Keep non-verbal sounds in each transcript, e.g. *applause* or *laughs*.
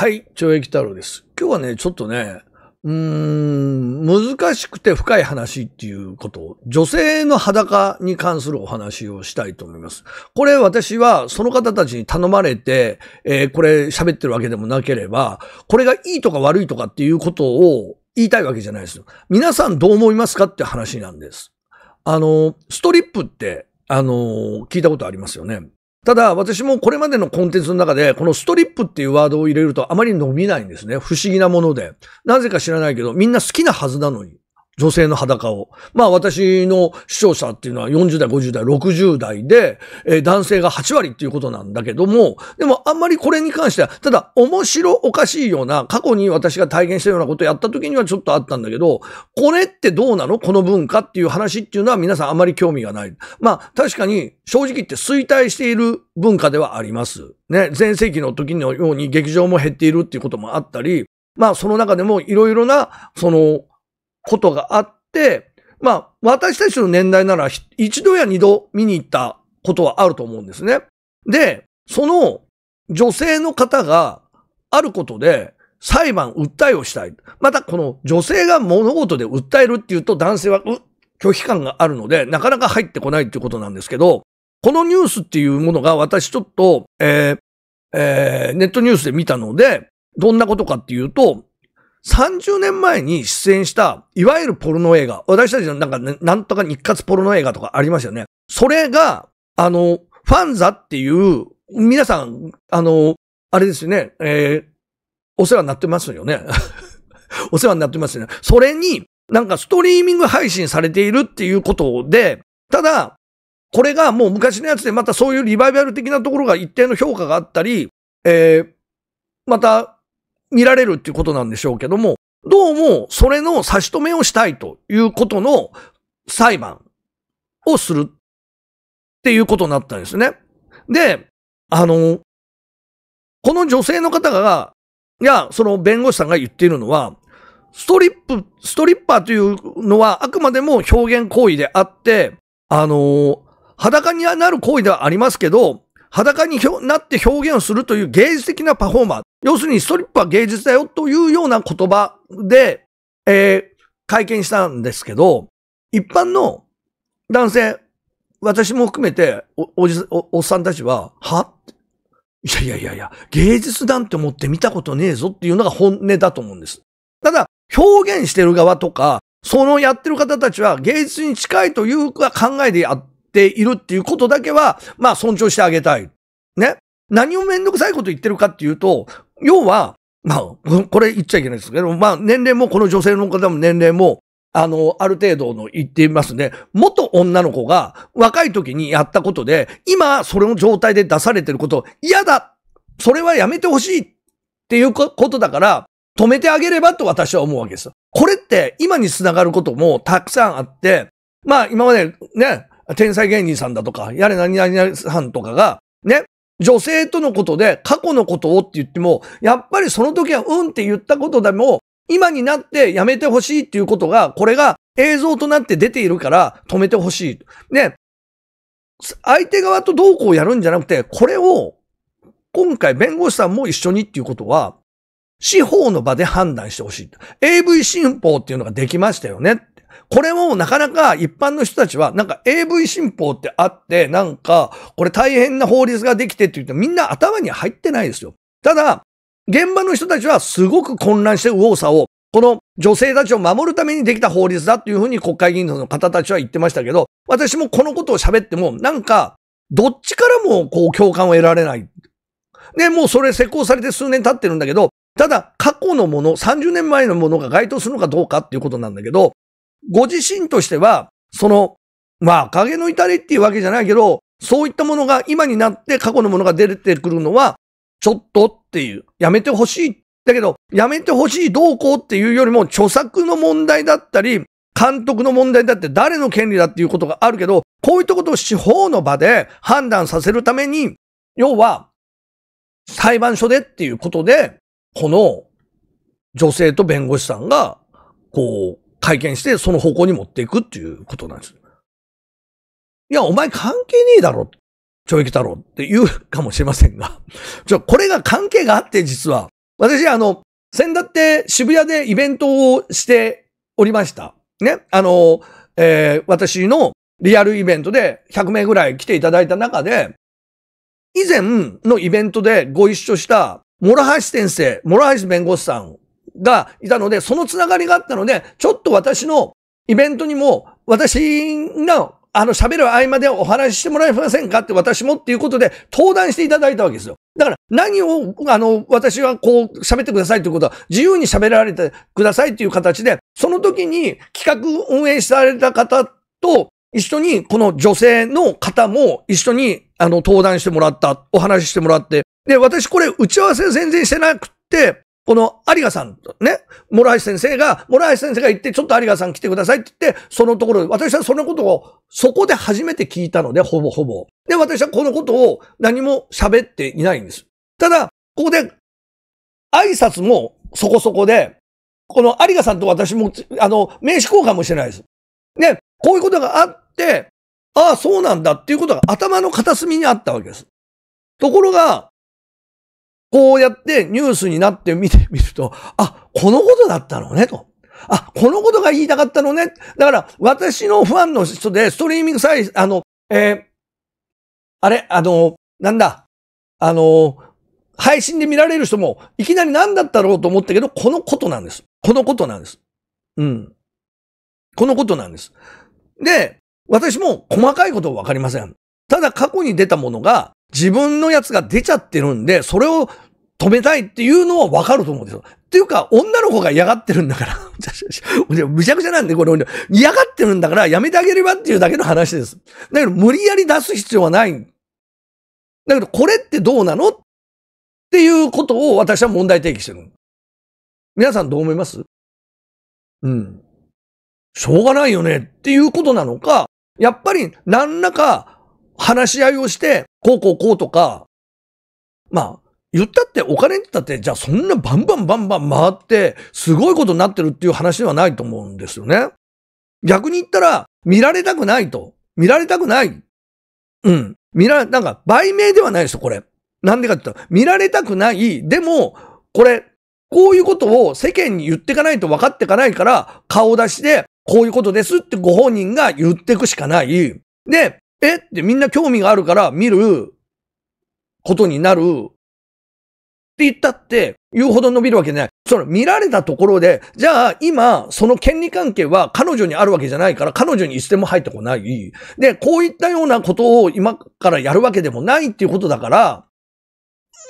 はい、懲役太郎です。今日はね、ちょっとね、うーん、難しくて深い話っていうこと女性の裸に関するお話をしたいと思います。これ私はその方たちに頼まれて、えー、これ喋ってるわけでもなければ、これがいいとか悪いとかっていうことを言いたいわけじゃないですよ。皆さんどう思いますかって話なんです。あの、ストリップって、あの、聞いたことありますよね。ただ、私もこれまでのコンテンツの中で、このストリップっていうワードを入れるとあまり伸びないんですね。不思議なもので。なぜか知らないけど、みんな好きなはずなのに。女性の裸を。まあ私の視聴者っていうのは40代、50代、60代で、えー、男性が8割っていうことなんだけども、でもあんまりこれに関しては、ただ面白おかしいような、過去に私が体験したようなことをやった時にはちょっとあったんだけど、これってどうなのこの文化っていう話っていうのは皆さんあまり興味がない。まあ確かに正直言って衰退している文化ではあります。ね、前世紀の時のように劇場も減っているっていうこともあったり、まあその中でもいろいろな、そのことがあって、まあ、私たちの年代なら一度や二度見に行ったことはあると思うんですね。で、その女性の方があることで裁判、訴えをしたい。また、この女性が物事で訴えるっていうと男性は拒否感があるので、なかなか入ってこないっていうことなんですけど、このニュースっていうものが私ちょっと、えーえー、ネットニュースで見たので、どんなことかっていうと、30年前に出演した、いわゆるポルノ映画。私たちのなんか、ね、なんとか日活ポルノ映画とかありましたよね。それが、あの、ファンザっていう、皆さん、あの、あれですよね、えー、お世話になってますよね。*laughs* お世話になってますよね。それに、なんかストリーミング配信されているっていうことで、ただ、これがもう昔のやつでまたそういうリバイバル的なところが一定の評価があったり、えー、また見られるっていうことなんでしょうけども、どうもそれの差し止めをしたいということの裁判をするっていうことになったんですね。で、あの、この女性の方が、いや、その弁護士さんが言っているのは、ストリップ、ストリッパーというのはあくまでも表現行為であって、あの、裸になる行為ではありますけど、裸になって表現をするという芸術的なパフォーマー。要するにストリップは芸術だよというような言葉で、えー、会見したんですけど、一般の男性、私も含めてお、おじ、お、おっさんたちは、はいやいやいやいや、芸術団って思って見たことねえぞっていうのが本音だと思うんです。ただ、表現してる側とか、そのやってる方たちは芸術に近いというか考えでやっているっていうことだけは、まあ尊重してあげたい。ね。何をめんどくさいこと言ってるかっていうと、要は、まあ、これ言っちゃいけないですけど、まあ年齢もこの女性の方も年齢も、あの、ある程度の言っていますね。元女の子が若い時にやったことで、今それの状態で出されてること嫌だそれはやめてほしいっていうことだから、止めてあげればと私は思うわけです。これって今につながることもたくさんあって、まあ今までね、天才芸人さんだとか、やれ何々さんとかが、ね、女性とのことで過去のことをって言っても、やっぱりその時はうんって言ったことでも、今になってやめてほしいっていうことが、これが映像となって出ているから止めてほしい。ね。相手側とどうこうやるんじゃなくて、これを今回弁護士さんも一緒にっていうことは、司法の場で判断してほしい。AV 新法っていうのができましたよね。これもなかなか一般の人たちは、なんか AV 新法ってあって、なんか、これ大変な法律ができてって言ってみんな頭に入ってないですよ。ただ、現場の人たちはすごく混乱して右往左往。この女性たちを守るためにできた法律だっていうふうに国会議員の方たちは言ってましたけど、私もこのことを喋っても、なんか、どっちからもこう共感を得られない。で、もうそれ施行されて数年経ってるんだけど、ただ過去のもの、30年前のものが該当するのかどうかっていうことなんだけど、ご自身としては、その、まあ、影の至りっていうわけじゃないけど、そういったものが今になって過去のものが出てくるのは、ちょっとっていう、やめてほしい。だけど、やめてほしいどうこうっていうよりも、著作の問題だったり、監督の問題だって誰の権利だっていうことがあるけど、こういったことを司法の場で判断させるために、要は、裁判所でっていうことで、この女性と弁護士さんが、こう、会見して、その方向に持っていくっていうことなんです。いや、お前関係ねえだろ。ちょいき太郎って言うかもしれませんが。*laughs* ちょ、これが関係があって、実は。私、あの、先だって渋谷でイベントをしておりました。ね。あの、えー、私のリアルイベントで100名ぐらい来ていただいた中で、以前のイベントでご一緒した、諸橋先生、諸橋弁護士さんがいたので、そのつながりがあったので、ちょっと私のイベントにも、私が、あの、喋る合間でお話ししてもらえませんかって私もっていうことで、登壇していただいたわけですよ。だから、何を、あの、私はこう、喋ってくださいということは、自由に喋られてくださいっていう形で、その時に企画運営された方と、一緒に、この女性の方も一緒に、あの、登壇してもらった、お話ししてもらって、で、私これ打ち合わせ全然してなくて、この有賀さんとね、諸橋先生が、諸橋先生が言って、ちょっと有賀さん来てくださいって言って、そのところ、私はそのことを、そこで初めて聞いたので、ほぼほぼ。で、私はこのことを何も喋っていないんです。ただ、ここで、挨拶もそこそこで、この有賀さんと私も、あの、名刺交換もしてないです。ね、こういうことがあって、ああ、そうなんだっていうことが頭の片隅にあったわけです。ところが、こうやってニュースになって見てみると、あ、このことだったのね、と。あ、このことが言いたかったのね。だから、私のファンの人で、ストリーミングサイズ、あの、えー、あれ、あの、なんだ、あの、配信で見られる人も、いきなり何だったろうと思ったけど、このことなんです。このことなんです。うん。このことなんです。で、私も細かいことはわかりません。ただ過去に出たものが自分のやつが出ちゃってるんで、それを止めたいっていうのはわかると思うんですよ。っていうか、女の子が嫌がってるんだから *laughs* むちゃくちゃなんで、これ、嫌がってるんだから、やめてあげればっていうだけの話です。だけど、無理やり出す必要はない。だけど、これってどうなのっていうことを私は問題提起してる。皆さんどう思いますうん。しょうがないよねっていうことなのか、やっぱり何らか話し合いをして、こうこうこうとか、まあ、言ったってお金って言ったって、じゃあそんなバンバンバンバン回って、すごいことになってるっていう話ではないと思うんですよね。逆に言ったら、見られたくないと。見られたくない。うん。見られ、なんか、売名ではないですよ、これ。なんでかって言ったら、見られたくない。でも、これ、こういうことを世間に言っていかないと分かっていかないから、顔出しで、こういうことですってご本人が言っていくしかない。で、えってみんな興味があるから見ることになるって言ったって言うほど伸びるわけじゃない。その見られたところで、じゃあ今その権利関係は彼女にあるわけじゃないから彼女につでも入ってこない。で、こういったようなことを今からやるわけでもないっていうことだから、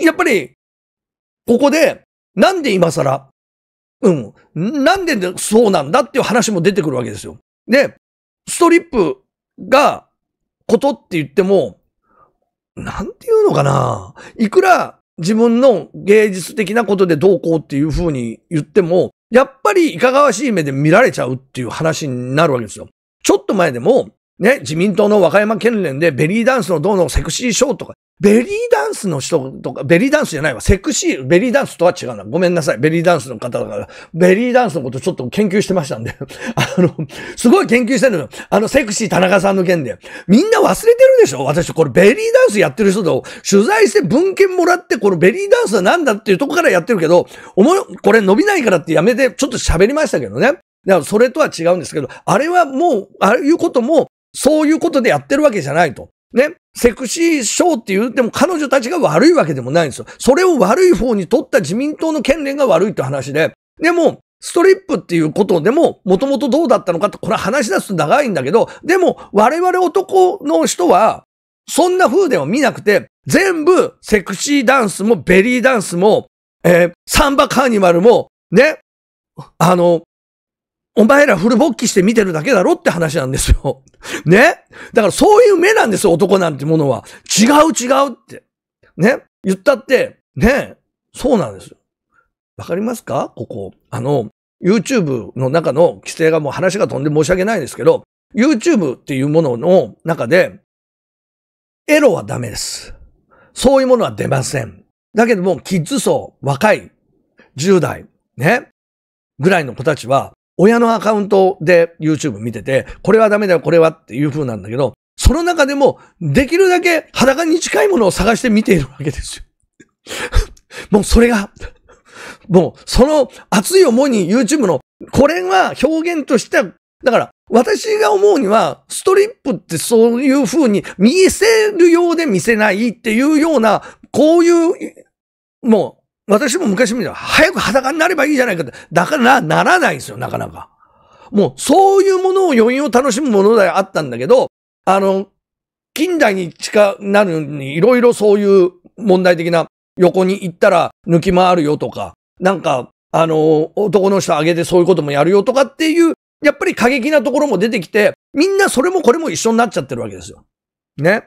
やっぱり、ここで、なんで今更、うん、なんでそうなんだっていう話も出てくるわけですよ。で、ストリップがことって言っても、なんていうのかないくら自分の芸術的なことでどうこうっていう風に言っても、やっぱりいかがわしい目で見られちゃうっていう話になるわけですよ。ちょっと前でも、ね、自民党の和歌山県連でベリーダンスのどうのセクシーショーとか、ベリーダンスの人とか、ベリーダンスじゃないわ。セクシー、ベリーダンスとは違うな。ごめんなさい。ベリーダンスの方だから、ベリーダンスのことちょっと研究してましたんで。*laughs* あの、すごい研究してるの。あの、セクシー田中さんの件で。みんな忘れてるでしょ私、これベリーダンスやってる人と取材して文献もらって、このベリーダンスは何だっていうとこからやってるけど、おもこれ伸びないからってやめて、ちょっと喋りましたけどね。だからそれとは違うんですけど、あれはもう、ああいうこともそういうことでやってるわけじゃないと。ね。セクシーショーって言っても彼女たちが悪いわけでもないんですよ。それを悪い方に取った自民党の権連が悪いって話で。でも、ストリップっていうことでも、もともとどうだったのかって、これ話し出すと長いんだけど、でも、我々男の人は、そんな風では見なくて、全部、セクシーダンスも、ベリーダンスも、えー、サンバカーニバルも、ね、あの、お前らフル勃起して見てるだけだろって話なんですよ。*laughs* ねだからそういう目なんですよ、男なんてものは。違う違うって。ね言ったって、ねそうなんですよ。わかりますかここ。あの、YouTube の中の規制がもう話が飛んで申し訳ないですけど、YouTube っていうものの中で、エロはダメです。そういうものは出ません。だけども、キッズ層、若い、10代、ね、ぐらいの子たちは、親のアカウントで YouTube 見てて、これはダメだよ、これはっていう風なんだけど、その中でも、できるだけ裸に近いものを探して見ているわけですよ。*laughs* もうそれが、もうその熱い思いに YouTube の、これは表現としては、だから私が思うには、ストリップってそういう風に見せるようで見せないっていうような、こういう、もう私も昔見たら、早く裸になればいいじゃないかって、だからな、ならないんですよ、なかなか。もう、そういうものを余韻を楽しむものであったんだけど、あの、近代に近なるに、いろいろそういう問題的な、横に行ったら抜き回るよとか、なんか、あの、男の人上げてそういうこともやるよとかっていう、やっぱり過激なところも出てきて、みんなそれもこれも一緒になっちゃってるわけですよ。ね。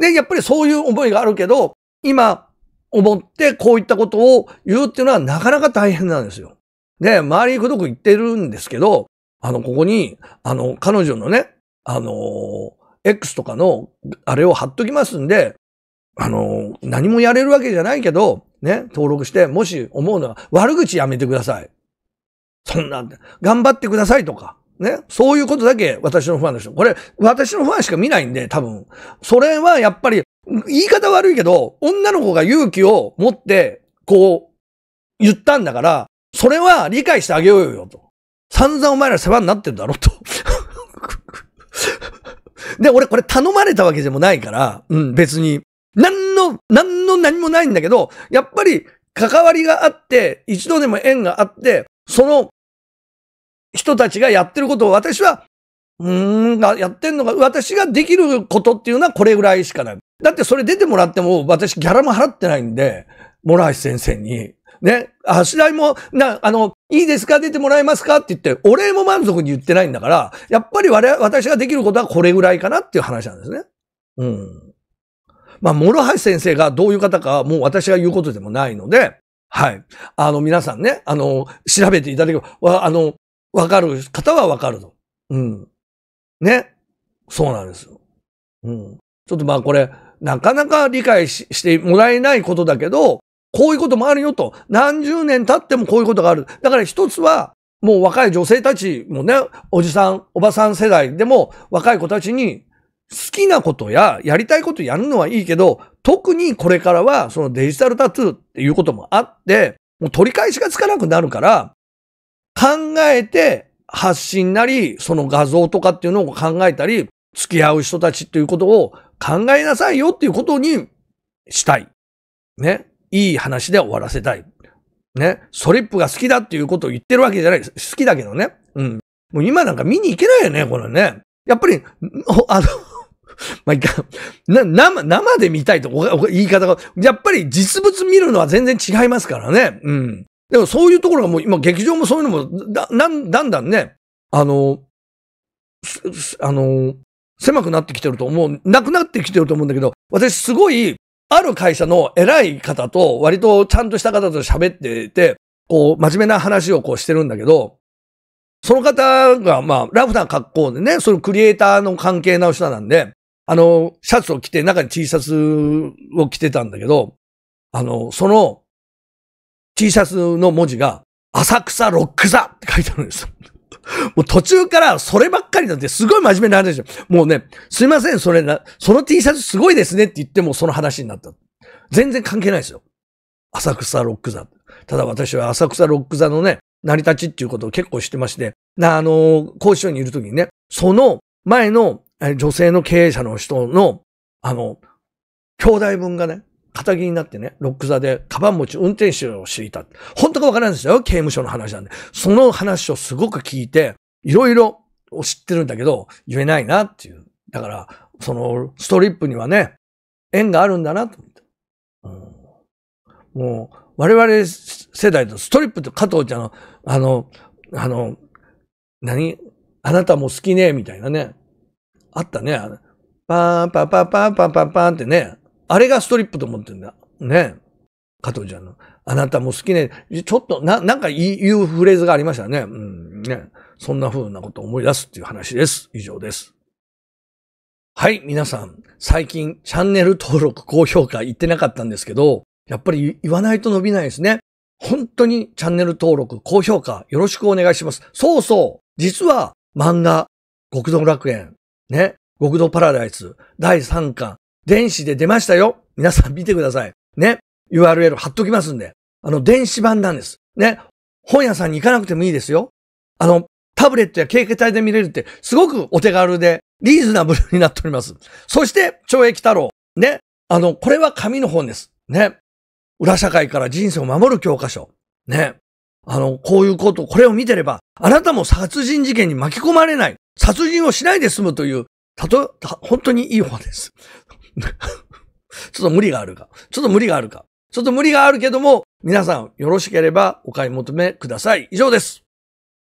で、やっぱりそういう思いがあるけど、今、思ってこういったことを言うっていうのはなかなか大変なんですよ。で、周りにくどく言ってるんですけど、あの、ここに、あの、彼女のね、あの、X とかの、あれを貼っときますんで、あの、何もやれるわけじゃないけど、ね、登録して、もし思うのは、悪口やめてください。そんな、頑張ってくださいとか、ね、そういうことだけ私のファンの人。これ、私のファンしか見ないんで、多分。それはやっぱり言い方悪いけど、女の子が勇気を持って、こう、言ったんだから、それは理解してあげようよと。散々お前ら世話になってるだろと。*laughs* で、俺これ頼まれたわけでもないから、うん、別に。何の、何の何もないんだけど、やっぱり関わりがあって、一度でも縁があって、その人たちがやってることを私は、うーん、やってんのが、私ができることっていうのはこれぐらいしかない。だってそれ出てもらっても、私ギャラも払ってないんで、諸橋先生に。ね。あしらいも、な、あの、いいですか出てもらえますかって言って、お礼も満足に言ってないんだから、やっぱり我々、私ができることはこれぐらいかなっていう話なんですね。うん。まあ、諸橋先生がどういう方かはもう私が言うことでもないので、はい。あの、皆さんね、あの、調べていただけば、あの、わかる方はわかると。うん。ね。そうなんですよ。うん。ちょっとまあこれ、なかなか理解してもらえないことだけど、こういうこともあるよと。何十年経ってもこういうことがある。だから一つは、もう若い女性たちもね、おじさん、おばさん世代でも若い子たちに好きなことややりたいことやるのはいいけど、特にこれからはそのデジタルタトゥーっていうこともあって、もう取り返しがつかなくなるから、考えて発信なり、その画像とかっていうのを考えたり、付き合う人たちっていうことを考えなさいよっていうことにしたい。ね。いい話で終わらせたい。ね。ソリップが好きだっていうことを言ってるわけじゃないです。好きだけどね。うん。もう今なんか見に行けないよね、これね。やっぱり、あの *laughs* まあ、いか、な、生、生で見たいと、言い方が、やっぱり実物見るのは全然違いますからね。うん。でもそういうところがもう今劇場もそういうのも、だ、だんだんね、あの、あの、狭くなってきてると思う、なくなってきてると思うんだけど、私すごい、ある会社の偉い方と、割とちゃんとした方と喋ってて、こう、真面目な話をこうしてるんだけど、その方が、まあ、ラフな格好でね、そのクリエイターの関係の人なんで、あの、シャツを着て、中に T シャツを着てたんだけど、あの、その T シャツの文字が、浅草ロック座って書いてあるんです。もう途中からそればっかりなんてすごい真面目な話でしょ。もうね、すいません、それな、その T シャツすごいですねって言ってもその話になった。全然関係ないですよ。浅草ロック座。ただ私は浅草ロック座のね、成り立ちっていうことを結構知ってまして、な、あのー、講師にいるときにね、その前の女性の経営者の人の、あの、兄弟分がね、気になってね、ロック座で、カバン持ち運転手を知りた。本当かわからないですよ。刑務所の話なんで。その話をすごく聞いて、いろいろ知ってるんだけど、言えないなっていう。だから、その、ストリップにはね、縁があるんだなと思って。うん、もう、我々世代とストリップと加藤ちゃんの、あの、あの、何あなたも好きねみたいなね。あったね。パーンパーパーパーパーパーパーンってね。あれがストリップと思ってんだ。ね。加藤ちゃんの。あなたも好きね。ちょっと、な、なんか言うフレーズがありましたね。うん、ね。そんな風なことを思い出すっていう話です。以上です。はい、皆さん。最近、チャンネル登録、高評価言ってなかったんですけど、やっぱり言わないと伸びないですね。本当にチャンネル登録、高評価、よろしくお願いします。そうそう実は、漫画、極道楽園、ね、極道パラダイス、第3巻、電子で出ましたよ。皆さん見てください。ね。URL 貼っときますんで。あの、電子版なんです。ね。本屋さんに行かなくてもいいですよ。あの、タブレットや携帯で見れるって、すごくお手軽で、リーズナブルになっております。そして、懲役太郎。ね。あの、これは紙の本です。ね。裏社会から人生を守る教科書。ね。あの、こういうこと、これを見てれば、あなたも殺人事件に巻き込まれない。殺人をしないで済むという、たと、本当にいい本です。*laughs* ちょっと無理があるか。ちょっと無理があるか。ちょっと無理があるけども、皆さんよろしければお買い求めください。以上です。